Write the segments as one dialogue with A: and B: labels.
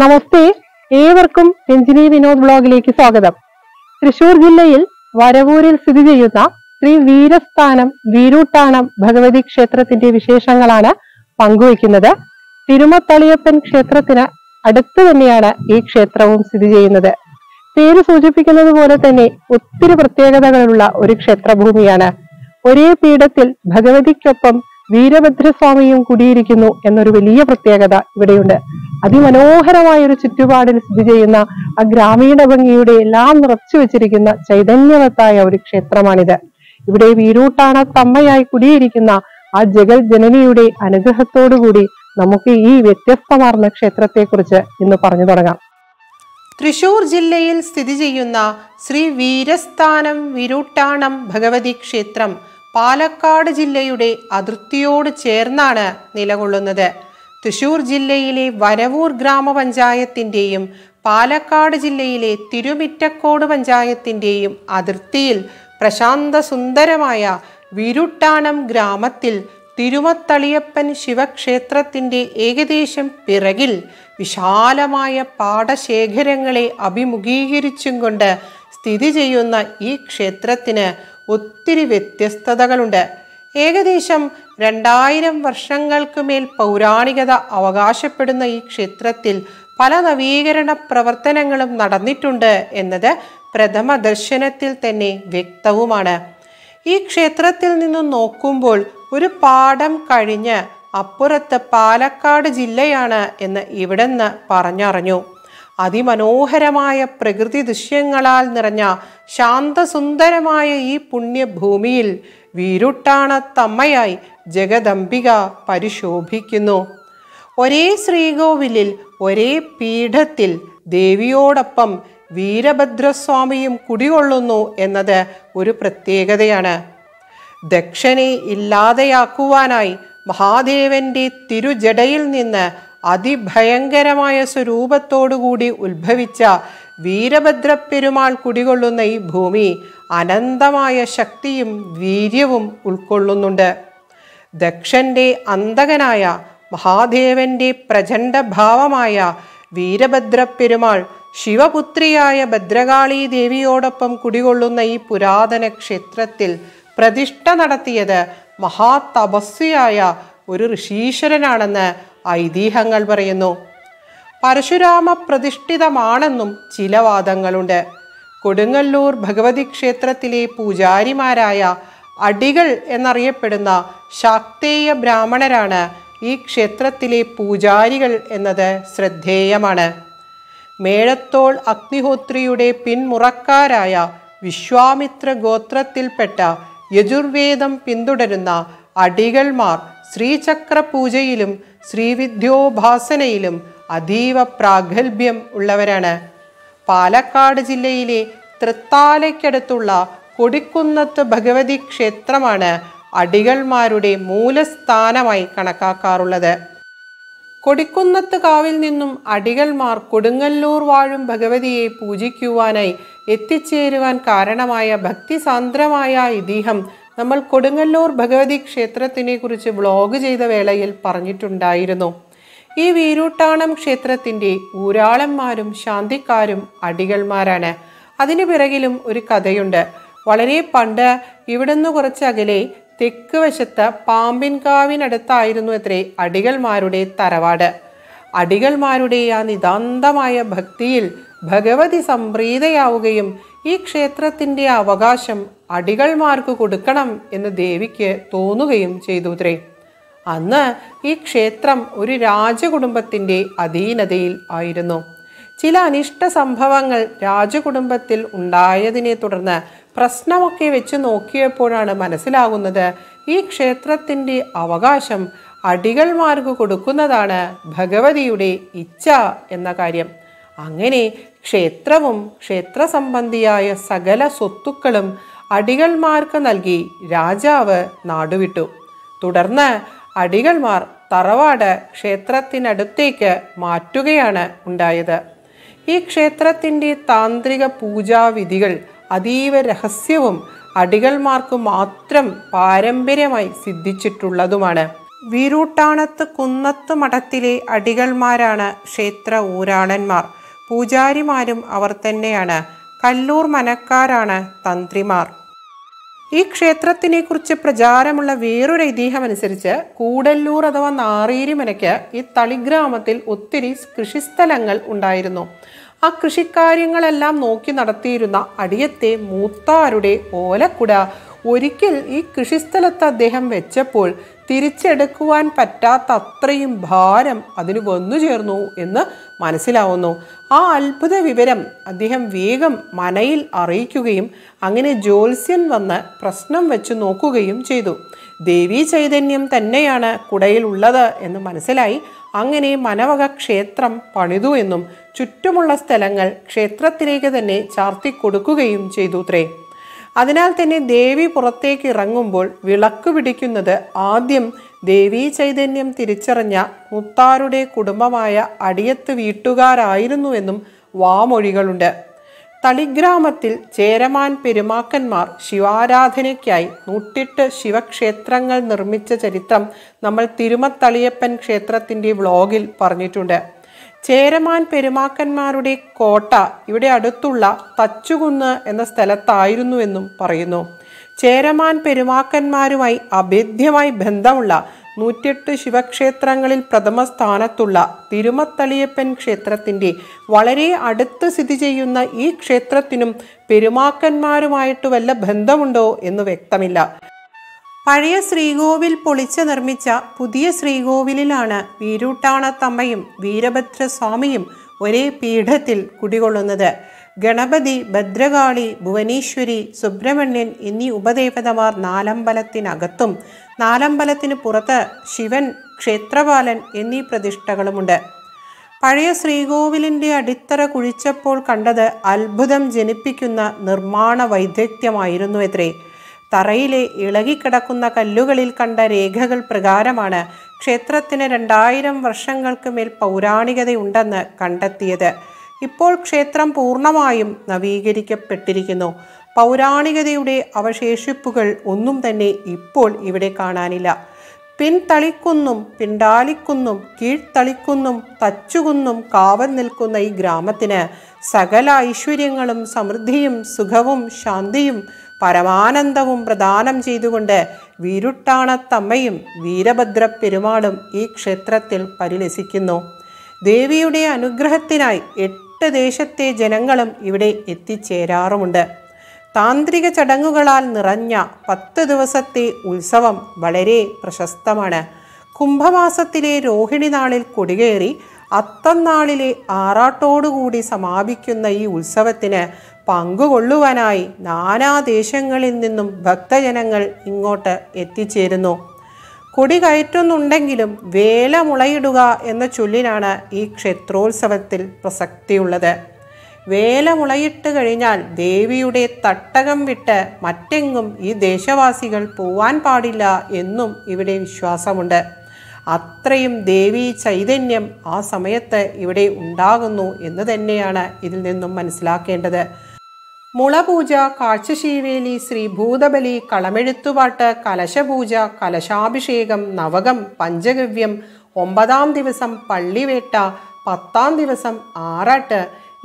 A: നമസ്തേ ഏവർക്കും രഞ്ജിനി വിനോദ് ബ്ലോഗിലേക്ക് സ്വാഗതം തൃശൂർ ജില്ലയിൽ വരവൂരിൽ സ്ഥിതി ചെയ്യുന്ന ശ്രീ വീരസ്ഥാനം വീരൂട്ടാണം ഭഗവതി ക്ഷേത്രത്തിന്റെ വിശേഷങ്ങളാണ് പങ്കുവയ്ക്കുന്നത് തിരുമത്തളിയപ്പൻ ക്ഷേത്രത്തിന് അടുത്ത് തന്നെയാണ് ഈ ക്ഷേത്രവും സ്ഥിതി ചെയ്യുന്നത് പേര് സൂചിപ്പിക്കുന്നത് പോലെ തന്നെ ഒത്തിരി പ്രത്യേകതകളുള്ള ഒരു ക്ഷേത്രഭൂമിയാണ് ഒരേ പീഠത്തിൽ ഭഗവതിക്കൊപ്പം വീരഭദ്രസ്വാമിയും കുടിയിരിക്കുന്നു എന്നൊരു വലിയ പ്രത്യേകത ഇവിടെയുണ്ട് അതിമനോഹരമായ ഒരു ചുറ്റുപാടിൽ സ്ഥിതി ചെയ്യുന്ന ആ ഗ്രാമീണ ഭംഗിയുടെ എല്ലാം നിറച്ചു വെച്ചിരിക്കുന്ന ചൈതന്യവത്തായ ഒരു ക്ഷേത്രമാണിത് ഇവിടെ വീരൂട്ടാണ തമ്മയായി കുടിയിരിക്കുന്ന ആ ജഗൽ ജനനിയുടെ അനുഗ്രഹത്തോടുകൂടി നമുക്ക് ഈ വ്യത്യസ്തമാർന്ന ക്ഷേത്രത്തെക്കുറിച്ച് ഇന്ന് പറഞ്ഞു തുടങ്ങാം തൃശൂർ ജില്ലയിൽ സ്ഥിതി ചെയ്യുന്ന ശ്രീ വീരസ്ഥാനം വിരൂട്ടാണം ഭഗവതി ക്ഷേത്രം പാലക്കാട് ജില്ലയുടെ അതിർത്തിയോട് ചേർന്നാണ് നിലകൊള്ളുന്നത് തൃശൂർ ജില്ലയിലെ വരവൂർ ഗ്രാമപഞ്ചായത്തിൻ്റെയും പാലക്കാട് ജില്ലയിലെ തിരുമിറ്റക്കോട് പഞ്ചായത്തിൻ്റെയും അതിർത്തിയിൽ പ്രശാന്ത സുന്ദരമായ വിരുട്ടാനം ഗ്രാമത്തിൽ തിരുമത്തളിയപ്പൻ ശിവക്ഷേത്രത്തിൻ്റെ ഏകദേശം പിറകിൽ വിശാലമായ പാടശേഖരങ്ങളെ അഭിമുഖീകരിച്ചും കൊണ്ട് സ്ഥിതി ചെയ്യുന്ന ഈ ക്ഷേത്രത്തിന് ഒത്തിരി വ്യത്യസ്തതകളുണ്ട് ഏകദേശം രണ്ടായിരം വർഷങ്ങൾക്ക് മേൽ പൗരാണികത അവകാശപ്പെടുന്ന ഈ ക്ഷേത്രത്തിൽ പല നവീകരണ പ്രവർത്തനങ്ങളും നടന്നിട്ടുണ്ട് എന്നത് പ്രഥമ ദർശനത്തിൽ തന്നെ വ്യക്തവുമാണ് ഈ ക്ഷേത്രത്തിൽ നിന്നും നോക്കുമ്പോൾ ഒരു പാഠം കഴിഞ്ഞ് അപ്പുറത്ത് പാലക്കാട് ജില്ലയാണ് എന്ന് ഇവിടെ നിന്ന് പറഞ്ഞറിഞ്ഞു അതിമനോഹരമായ പ്രകൃതി ദൃശ്യങ്ങളാൽ നിറഞ്ഞ ശാന്തസുന്ദരമായ ഈ പുണ്യഭൂമിയിൽ വീരുട്ടാണ തമ്മയായി ജഗദംബിക പരിശോഭിക്കുന്നു ഒരേ ശ്രീകോവിലിൽ ഒരേ പീഠത്തിൽ ദേവിയോടൊപ്പം വീരഭദ്രസ്വാമിയും കുടികൊള്ളുന്നു എന്നത് ഒരു പ്രത്യേകതയാണ് ദക്ഷനെ ഇല്ലാതെയാക്കുവാനായി മഹാദേവന്റെ തിരുജടയിൽ നിന്ന് അതിഭയങ്കരമായ സ്വരൂപത്തോടുകൂടി ഉത്ഭവിച്ച പെരുമാൾ കുടികൊള്ളുന്ന ഈ ഭൂമി അനന്തമായ ശക്തിയും വീര്യവും ഉൾക്കൊള്ളുന്നുണ്ട് ദക്ഷൻ്റെ അന്തകനായ ഭാവമായ വീരഭദ്ര പെരുമാൾ ശിവപുത്രിയായ ഭദ്രകാളി ദേവിയോടൊപ്പം കുടികൊള്ളുന്ന ഈ പുരാതന ക്ഷേത്രത്തിൽ പ്രതിഷ്ഠ നടത്തിയത് മഹാതപസ്വിയായ ഒരു ഋഷീശ്വരനാണെന്ന് ഐതിഹ്യങ്ങൾ പറയുന്നു പരശുരാമ പ്രതിഷ്ഠിതമാണെന്നും ചില വാദങ്ങളുണ്ട് കൊടുങ്ങല്ലൂർ ഭഗവതി ക്ഷേത്രത്തിലെ പൂജാരിമാരായ അടികൾ എന്നറിയപ്പെടുന്ന ശാക്തേയ ബ്രാഹ്മണരാണ് ഈ ക്ഷേത്രത്തിലെ പൂജാരികൾ എന്നത് ശ്രദ്ധേയമാണ് മേഴത്തോൾ അഗ്നിഹോത്രിയുടെ പിന്മുറക്കാരായ വിശ്വാമിത്ര ഗോത്രത്തിൽപ്പെട്ട യജുർവേദം പിന്തുടരുന്ന അടികൾമാർ ശ്രീചക്രപൂജയിലും പൂജയിലും അതീവ പ്രാഗൽഭ്യം ഉള്ളവരാണ് പാലക്കാട് ജില്ലയിലെ തൃത്താലയ്ക്കടുത്തുള്ള കൊടിക്കുന്നത്ത് ഭഗവതി ക്ഷേത്രമാണ് അടികൾമാരുടെ മൂലസ്ഥാനമായി കണക്കാക്കാറുള്ളത് കൊടിക്കുന്നത്ത് കാവിൽ നിന്നും അടികൾമാർ കൊടുങ്ങല്ലൂർ വാഴും ഭഗവതിയെ പൂജിക്കുവാനായി എത്തിച്ചേരുവാൻ കാരണമായ ഭക്തിസാന്ദ്രമായ ഇതിഹം നമ്മൾ കൊടുങ്ങല്ലൂർ ഭഗവതി ക്ഷേത്രത്തിനെ കുറിച്ച് വ്ളോഗ് ചെയ്ത വേളയിൽ പറഞ്ഞിട്ടുണ്ടായിരുന്നു ഈ വീരൂട്ടാണം ക്ഷേത്രത്തിൻ്റെ ഊരാളന്മാരും ശാന്തിക്കാരും അടികൾമാരാണ് അതിനു പിറകിലും ഒരു കഥയുണ്ട് വളരെ പണ്ട് ഇവിടുന്ന് കുറച്ചകലെ തെക്ക് വശത്ത് പാമ്പിൻകാവിനടുത്തായിരുന്നു എത്രേ അടികൾമാരുടെ തറവാട് അടികൾമാരുടെ ആ നിതാന്തമായ ഭക്തിയിൽ ഭഗവതി സംപ്രീതയാവുകയും ഈ ക്ഷേത്രത്തിൻ്റെ അവകാശം അടികൾമാർക്ക് കൊടുക്കണം എന്ന് ദേവിക്ക് തോന്നുകയും ചെയ്തുത്രേ അന്ന് ഈ ക്ഷേത്രം ഒരു രാജകുടുംബത്തിൻ്റെ അധീനതയിൽ ആയിരുന്നു ചില അനിഷ്ട സംഭവങ്ങൾ രാജകുടുംബത്തിൽ ഉണ്ടായതിനെ തുടർന്ന് പ്രശ്നമൊക്കെ വെച്ച് നോക്കിയപ്പോഴാണ് മനസ്സിലാകുന്നത് ഈ ക്ഷേത്രത്തിൻ്റെ അവകാശം അടികൾമാർക്ക് കൊടുക്കുന്നതാണ് ഭഗവതിയുടെ ഇച്ഛ എന്ന കാര്യം അങ്ങനെ ക്ഷേത്രവും ക്ഷേത്രസംബന്ധിയായ സകല സ്വത്തുക്കളും അടികൾമാർക്ക് നൽകി രാജാവ് നാടുവിട്ടു തുടർന്ന് അടികൾമാർ തറവാട് ക്ഷേത്രത്തിനടുത്തേക്ക് മാറ്റുകയാണ് ഉണ്ടായത് ഈ ക്ഷേത്രത്തിൻ്റെ താന്ത്രിക പൂജാവിധികൾ അതീവ രഹസ്യവും അടികൾമാർക്ക് മാത്രം പാരമ്പര്യമായി സിദ്ധിച്ചിട്ടുള്ളതുമാണ് വീരൂട്ടാണത്ത് കുന്നത്ത് മഠത്തിലെ അടികൾമാരാണ് ക്ഷേത്ര ഊരാളന്മാർ പൂജാരിമാരും അവർ തന്നെയാണ് കല്ലൂർ മനക്കാരാണ് തന്ത്രിമാർ ഈ കുറിച്ച് പ്രചാരമുള്ള വേറൊരു അനുസരിച്ച് കൂടല്ലൂർ അഥവാ നാറീരിമനയ്ക്ക് ഈ തളിഗ്രാമത്തിൽ ഒത്തിരി കൃഷിസ്ഥലങ്ങൾ ഉണ്ടായിരുന്നു ആ കൃഷിക്കാര്യങ്ങളെല്ലാം നോക്കി നടത്തിയിരുന്ന അടിയത്തെ മൂത്താരുടെ ഓലക്കുട ഒരിക്കൽ ഈ കൃഷിസ്ഥലത്ത് അദ്ദേഹം വെച്ചപ്പോൾ തിരിച്ചെടുക്കുവാൻ പറ്റാത്ത അത്രയും ഭാരം അതിന് വന്നു ചേർന്നു എന്ന് മനസ്സിലാവുന്നു ആ അത്ഭുത വിവരം അദ്ദേഹം വേഗം മനയിൽ അറിയിക്കുകയും അങ്ങനെ ജ്യോത്സ്യൻ വന്ന് പ്രശ്നം വെച്ച് നോക്കുകയും ചെയ്തു ദേവീ ചൈതന്യം തന്നെയാണ് കുടയിലുള്ളത് എന്ന് മനസ്സിലായി അങ്ങനെ മനവക ക്ഷേത്രം പണിതു എന്നും ചുറ്റുമുള്ള സ്ഥലങ്ങൾ ക്ഷേത്രത്തിലേക്ക് തന്നെ ചാർത്തിക്കൊടുക്കുകയും ചെയ്തു ത്രേ അതിനാൽ തന്നെ ദേവി പുറത്തേക്ക് ഇറങ്ങുമ്പോൾ വിളക്ക് പിടിക്കുന്നത് ആദ്യം ദേവീ ചൈതന്യം തിരിച്ചറിഞ്ഞ മുത്താരുടെ കുടുംബമായ അടിയത്ത് വീട്ടുകാരായിരുന്നുവെന്നും വാമൊഴികളുണ്ട് തളിഗ്രാമത്തിൽ ചേരമാൻ പെരുമാക്കന്മാർ ശിവാരാധനയ്ക്കായി നൂറ്റിട്ട് ശിവക്ഷേത്രങ്ങൾ നിർമ്മിച്ച ചരിത്രം നമ്മൾ തിരുമത്തളിയപ്പൻ ക്ഷേത്രത്തിൻ്റെ വ്ളോഗിൽ പറഞ്ഞിട്ടുണ്ട് ചേരമാൻ പെരുമാക്കന്മാരുടെ കോട്ട ഇവിടെ അടുത്തുള്ള തച്ചുകുന്ന് എന്ന സ്ഥലത്തായിരുന്നുവെന്നും പറയുന്നു ചേരമാൻ പെരുമാക്കന്മാരുമായി അഭേദ്യമായി ബന്ധമുള്ള നൂറ്റെട്ട് ശിവക്ഷേത്രങ്ങളിൽ പ്രഥമ സ്ഥാനത്തുള്ള തിരുമത്തളിയപ്പൻ ക്ഷേത്രത്തിൻ്റെ വളരെ അടുത്ത് സ്ഥിതി ചെയ്യുന്ന ഈ ക്ഷേത്രത്തിനും പെരുമാക്കന്മാരുമായിട്ട് വല്ല ബന്ധമുണ്ടോ എന്ന് വ്യക്തമില്ല പഴയ ശ്രീകോവിൽ പൊളിച്ച് നിർമ്മിച്ച പുതിയ ശ്രീകോവിലിലാണ് വീരൂട്ടാണത്തമ്മയും വീരഭദ്രസ്വാമിയും ഒരേ പീഠത്തിൽ കുടികൊള്ളുന്നത് ഗണപതി ഭദ്രകാളി ഭുവനേശ്വരി സുബ്രഹ്മണ്യൻ എന്നീ ഉപദേവതമാർ നാലമ്പലത്തിനകത്തും നാലമ്പലത്തിന് പുറത്ത് ശിവൻ ക്ഷേത്രപാലൻ എന്നീ പ്രതിഷ്ഠകളുമുണ്ട് പഴയ ശ്രീകോവിലിൻ്റെ അടിത്തറ കുഴിച്ചപ്പോൾ കണ്ടത് അത്ഭുതം ജനിപ്പിക്കുന്ന നിർമ്മാണ വൈദഗ്ധ്യമായിരുന്നു എത്രേ തറയിലെ ഇളകിക്കിടക്കുന്ന കല്ലുകളിൽ കണ്ട രേഖകൾ പ്രകാരമാണ് ക്ഷേത്രത്തിന് രണ്ടായിരം വർഷങ്ങൾക്ക് മേൽ പൗരാണികതയുണ്ടെന്ന് കണ്ടെത്തിയത് ഇപ്പോൾ ക്ഷേത്രം പൂർണ്ണമായും നവീകരിക്കപ്പെട്ടിരിക്കുന്നു പൗരാണികതയുടെ അവശേഷിപ്പുകൾ ഒന്നും തന്നെ ഇപ്പോൾ ഇവിടെ കാണാനില്ല പിൻതളിക്കുന്നും പിണ്ടാലിക്കുന്നും കീഴ്ത്തളിക്കുന്നും തച്ചുകുന്നും കാവൽ നിൽക്കുന്ന ഈ ഗ്രാമത്തിന് സകല ഐശ്വര്യങ്ങളും സമൃദ്ധിയും സുഖവും ശാന്തിയും പരമാനന്ദവും പ്രദാനം ചെയ്തുകൊണ്ട് വിരുട്ടാണത്തമ്മയും വീരഭദ്ര പെരുമാളും ഈ ക്ഷേത്രത്തിൽ പരിലസിക്കുന്നു ദേവിയുടെ അനുഗ്രഹത്തിനായി എട്ട് ദേശത്തെ ജനങ്ങളും ഇവിടെ എത്തിച്ചേരാറുമുണ്ട് താന്ത്രിക ചടങ്ങുകളാൽ നിറഞ്ഞ പത്ത് ദിവസത്തെ ഉത്സവം വളരെ പ്രശസ്തമാണ് കുംഭമാസത്തിലെ രോഹിണി നാളിൽ കൊടികേറി അത്തം നാളിലെ ആറാട്ടോടുകൂടി സമാപിക്കുന്ന ഈ ഉത്സവത്തിന് പങ്കുകൊള്ളുവാനായി നാനാദേശങ്ങളിൽ നിന്നും ഭക്തജനങ്ങൾ ഇങ്ങോട്ട് എത്തിച്ചേരുന്നു കൊടി കയറ്റുന്നുണ്ടെങ്കിലും വേല മുളയിടുക എന്ന ചൊല്ലിനാണ് ഈ ക്ഷേത്രോത്സവത്തിൽ പ്രസക്തിയുള്ളത് വേല മുളയിട്ട് കഴിഞ്ഞാൽ ദേവിയുടെ തട്ടകം വിട്ട് മറ്റെങ്ങും ഈ ദേശവാസികൾ പോവാൻ പാടില്ല എന്നും ഇവിടെ വിശ്വാസമുണ്ട് അത്രയും ദേവി ചൈതന്യം ആ സമയത്ത് ഇവിടെ ഉണ്ടാകുന്നു എന്ന് തന്നെയാണ് ഇതിൽ നിന്നും മനസ്സിലാക്കേണ്ടത് മുളപൂജ കാഴ്ചശീവേലി ശ്രീ ഭൂതബലി കളമെഴുത്തുപാട്ട് കലശപൂജ കലശാഭിഷേകം നവകം പഞ്ചഗവ്യം ഒമ്പതാം ദിവസം പള്ളിവേട്ട പത്താം ദിവസം ആറാട്ട്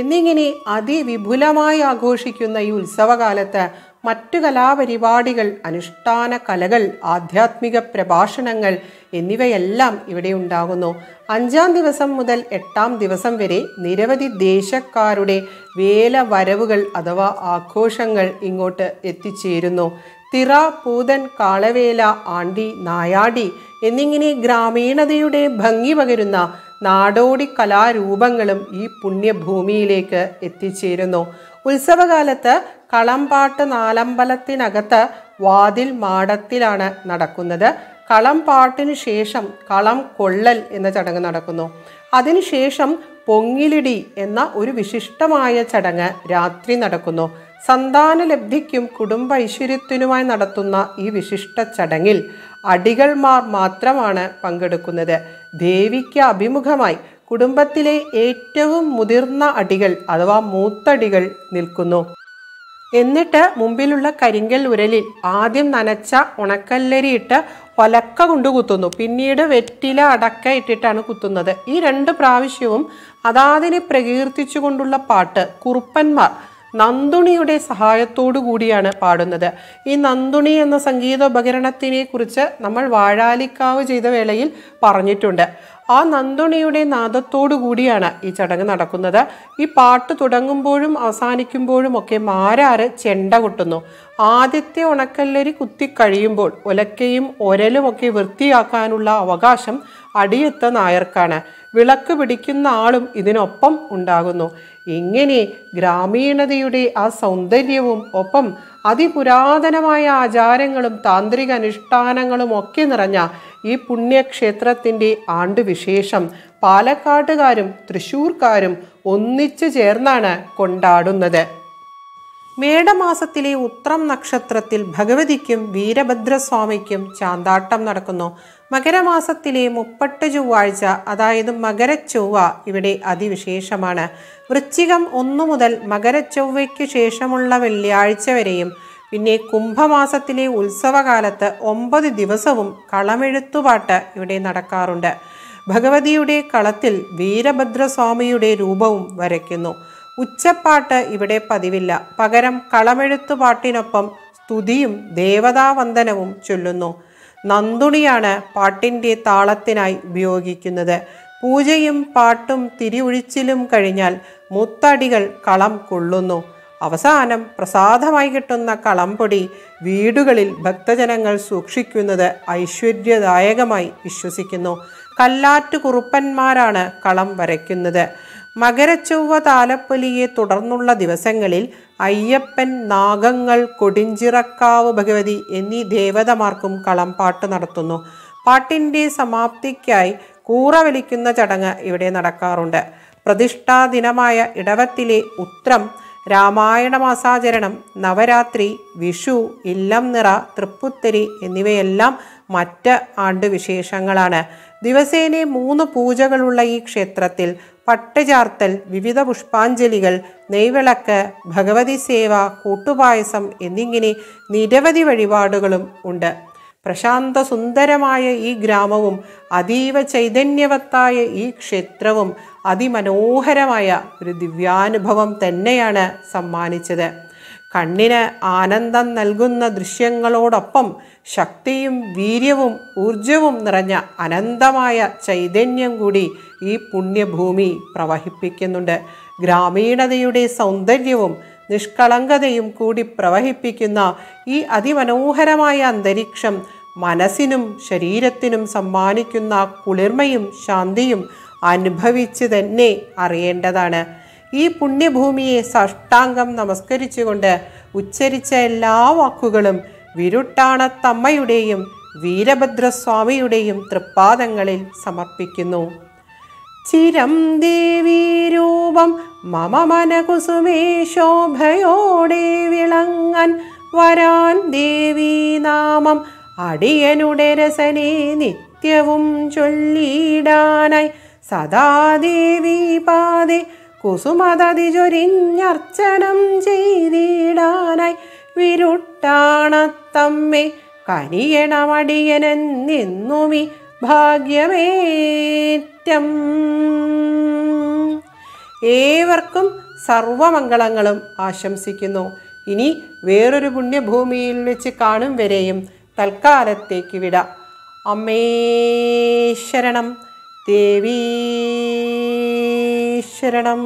A: എന്നിങ്ങനെ അതിവിപുലമായി ആഘോഷിക്കുന്ന ഈ ഉത്സവകാലത്ത് മറ്റു കലാപരിപാടികൾ അനുഷ്ഠാന കലകൾ ആധ്യാത്മിക പ്രഭാഷണങ്ങൾ എന്നിവയെല്ലാം ഇവിടെ ഉണ്ടാകുന്നു അഞ്ചാം ദിവസം മുതൽ എട്ടാം ദിവസം വരെ നിരവധി ദേശക്കാരുടെ വേല വരവുകൾ അഥവാ ആഘോഷങ്ങൾ ഇങ്ങോട്ട് എത്തിച്ചേരുന്നു തിറ പൂതൻ കാളവേല ആണ്ടി നായാടി എന്നിങ്ങനെ ഗ്രാമീണതയുടെ ഭംഗി പകരുന്ന നാടോടി കലാരൂപങ്ങളും ഈ പുണ്യഭൂമിയിലേക്ക് എത്തിച്ചേരുന്നു ഉത്സവകാലത്ത് കളംപാട്ട് നാലമ്പലത്തിനകത്ത് വാതിൽ മാടത്തിലാണ് നടക്കുന്നത് കളം ശേഷം കളം കൊള്ളൽ എന്ന ചടങ്ങ് നടക്കുന്നു അതിനുശേഷം പൊങ്ങിലിടി എന്ന ഒരു വിശിഷ്ടമായ ചടങ്ങ് രാത്രി നടക്കുന്നു സന്താന ലബ്ധിക്കും കുടുംബ ഐശ്വര്യത്തിനുമായി നടത്തുന്ന ഈ വിശിഷ്ട ചടങ്ങിൽ അടികൾമാർ മാത്രമാണ് പങ്കെടുക്കുന്നത് ദേവിക്ക് അഭിമുഖമായി കുടുംബത്തിലെ ഏറ്റവും മുതിർന്ന അടികൾ അഥവാ മൂത്തടികൾ നിൽക്കുന്നു എന്നിട്ട് മുമ്പിലുള്ള കരിങ്കൽ ഉരലിൽ ആദ്യം നനച്ച ഉണക്കല്ലരിയിട്ട് ഒലക്ക കൊണ്ട് കുത്തുന്നു പിന്നീട് വെറ്റില അടക്ക ഇട്ടിട്ടാണ് കുത്തുന്നത് ഈ രണ്ട് പ്രാവശ്യവും അതാതിനെ പ്രകീർത്തിച്ചുകൊണ്ടുള്ള പാട്ട് കുറുപ്പന്മാർ നന്ദുണിയുടെ സഹായത്തോടു കൂടിയാണ് പാടുന്നത് ഈ നന്ദുണി എന്ന സംഗീത ഉപകരണത്തിനെ കുറിച്ച് നമ്മൾ വാഴാലിക്കാവ് ചെയ്ത വേളയിൽ പറഞ്ഞിട്ടുണ്ട് ആ നന്ദുണിയുടെ നാദത്തോടു കൂടിയാണ് ഈ ചടങ്ങ് നടക്കുന്നത് ഈ പാട്ട് തുടങ്ങുമ്പോഴും അവസാനിക്കുമ്പോഴും ഒക്കെ മാരാറ് ചെണ്ട കൊട്ടുന്നു ആദ്യത്തെ ഉണക്കല്ലരി കുത്തിക്കഴിയുമ്പോൾ ഒലക്കയും ഒരലും ഒക്കെ വൃത്തിയാക്കാനുള്ള അവകാശം അടിയത്ത നായർക്കാണ് വിളക്ക് പിടിക്കുന്ന ആളും ഇതിനൊപ്പം ഉണ്ടാകുന്നു ഇങ്ങനെ ഗ്രാമീണതയുടെ ആ സൗന്ദര്യവും ഒപ്പം അതിപുരാതനമായ ആചാരങ്ങളും താന്ത്രിക അനുഷ്ഠാനങ്ങളും ഒക്കെ നിറഞ്ഞ ഈ പുണ്യക്ഷേത്രത്തിൻ്റെ ആണ്ടുവിശേഷം പാലക്കാട്ടുകാരും തൃശ്ശൂർക്കാരും ഒന്നിച്ചു ചേർന്നാണ് കൊണ്ടാടുന്നത് മേടമാസത്തിലെ ഉത്രം നക്ഷത്രത്തിൽ ഭഗവതിക്കും വീരഭദ്രസ്വാമിക്കും ചാന്താട്ടം നടക്കുന്നു മകരമാസത്തിലെ മുപ്പട്ട് ചൊവ്വാഴ്ച അതായത് മകരച്ചൊവ്വ ഇവിടെ അതിവിശേഷമാണ് വൃശ്ചികം ഒന്നു മുതൽ മകരച്ചൊവ്വയ്ക്ക് ശേഷമുള്ള വെള്ളിയാഴ്ച വരെയും പിന്നെ കുംഭമാസത്തിലെ ഉത്സവകാലത്ത് ഒമ്പത് ദിവസവും കളമെഴുത്തുപാട്ട് ഇവിടെ നടക്കാറുണ്ട് ഭഗവതിയുടെ കളത്തിൽ വീരഭദ്രസ്വാമിയുടെ രൂപവും വരയ്ക്കുന്നു ഉച്ചപ്പാട്ട് ഇവിടെ പതിവില്ല പകരം കളമെഴുത്തുപാട്ടിനൊപ്പം സ്തുതിയും ദേവതാവന്ദനവും ചൊല്ലുന്നു നന്ദുണിയാണ് പാട്ടിൻ്റെ താളത്തിനായി ഉപയോഗിക്കുന്നത് പൂജയും പാട്ടും തിരിയൊഴിച്ചിലും കഴിഞ്ഞാൽ മുത്തടികൾ കളം കൊള്ളുന്നു അവസാനം പ്രസാദമായി കിട്ടുന്ന കളംപൊടി വീടുകളിൽ ഭക്തജനങ്ങൾ സൂക്ഷിക്കുന്നത് ഐശ്വര്യദായകമായി വിശ്വസിക്കുന്നു കല്ലാറ്റു കുറുപ്പന്മാരാണ് കളം വരയ്ക്കുന്നത് മകരച്ചൊവ്വ താലപ്പൊലിയെ തുടർന്നുള്ള ദിവസങ്ങളിൽ അയ്യപ്പൻ നാഗങ്ങൾ കൊടിഞ്ചിറക്കാവ് ഭഗവതി എന്നീ ദേവതമാർക്കും കളം പാട്ട് നടത്തുന്നു പാട്ടിൻ്റെ സമാപ്തിക്കായി കൂറ വലിക്കുന്ന ചടങ്ങ് ഇവിടെ നടക്കാറുണ്ട് പ്രതിഷ്ഠാ ദിനമായ ഇടവത്തിലെ ഉത്രം രാമായണ മാസാചരണം നവരാത്രി വിഷു ഇല്ലം നിറ തൃപ്പുത്തരി എന്നിവയെല്ലാം മറ്റ് ആണ്ടുവിശേഷങ്ങളാണ് ദിവസേനെ മൂന്ന് പൂജകളുള്ള ഈ ക്ഷേത്രത്തിൽ പട്ടചാർത്തൽ വിവിധ പുഷ്പാഞ്ജലികൾ നെയ്വിളക്ക് ഭഗവതി സേവ കൂട്ടുപായസം എന്നിങ്ങനെ നിരവധി വഴിപാടുകളും ഉണ്ട് പ്രശാന്ത സുന്ദരമായ ഈ ഗ്രാമവും അതീവ ചൈതന്യവത്തായ ഈ ക്ഷേത്രവും അതിമനോഹരമായ ഒരു ദിവ്യാനുഭവം തന്നെയാണ് സമ്മാനിച്ചത് കണ്ണിന് ആനന്ദം നൽകുന്ന ദൃശ്യങ്ങളോടൊപ്പം ശക്തിയും വീര്യവും ഊർജവും നിറഞ്ഞ അനന്തമായ ചൈതന്യം കൂടി ഈ പുണ്യഭൂമി പ്രവഹിപ്പിക്കുന്നുണ്ട് ഗ്രാമീണതയുടെ സൗന്ദര്യവും നിഷ്കളങ്കതയും കൂടി പ്രവഹിപ്പിക്കുന്ന ഈ അതിമനോഹരമായ അന്തരീക്ഷം മനസ്സിനും ശരീരത്തിനും സമ്മാനിക്കുന്ന കുളിർമയും ശാന്തിയും അനുഭവിച്ച് തന്നെ അറിയേണ്ടതാണ് ഈ പുണ്യഭൂമിയെ സഷ്ടാംഗം നമസ്കരിച്ചുകൊണ്ട് ഉച്ചരിച്ച എല്ലാ വാക്കുകളും വിരുട്ടാണത്തമ്മയുടെയും വീരഭദ്രസ്വാമിയുടെയും തൃപ്പാദങ്ങളിൽ സമർപ്പിക്കുന്നു ചിരം ദേവീരൂപം മമ മനകുസുമേ ശോഭയോടെ വിളങ്ങാൻ വരാൻ ദേവീനാമം അടിയനുടെ രസനെ നിത്യവും ചൊല്ലിയിടാനായി സദാദേവീപാതേ കുസുമതതിജൊരിഞ്ഞർച്ചനം ചെയ്തിടാനായി വിരുട്ടാണത്തമ്മേ കനിയണമടിയനെന്നിന്നുമി ഭാഗ്യമേറ്റം ഏവർക്കും സർവമംഗളങ്ങളും ആശംസിക്കുന്നു ഇനി വേറൊരു പുണ്യഭൂമിയിൽ വെച്ച് കാണും വരെയും തൽക്കാലത്തേക്ക് വിട അമ്മേ ദേവീ ശരണം